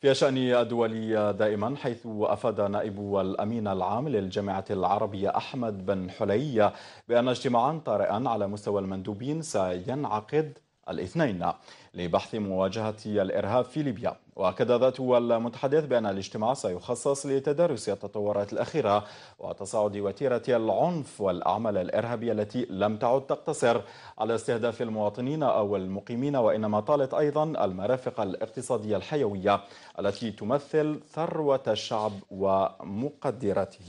في الشأن الدولي دائما حيث أفاد نائب الأمين العام للجامعة العربية أحمد بن حلي بأن اجتماعا طارئا على مستوى المندوبين سينعقد الاثنين لبحث مواجهة الإرهاب في ليبيا وأكد ذاته المتحدث بأن الاجتماع سيخصص لتدارس التطورات الأخيرة وتصاعد وتيرة العنف والأعمال الإرهابية التي لم تعد تقتصر على استهداف المواطنين أو المقيمين وإنما طالت أيضا المرافق الاقتصادية الحيوية التي تمثل ثروة الشعب ومقدرته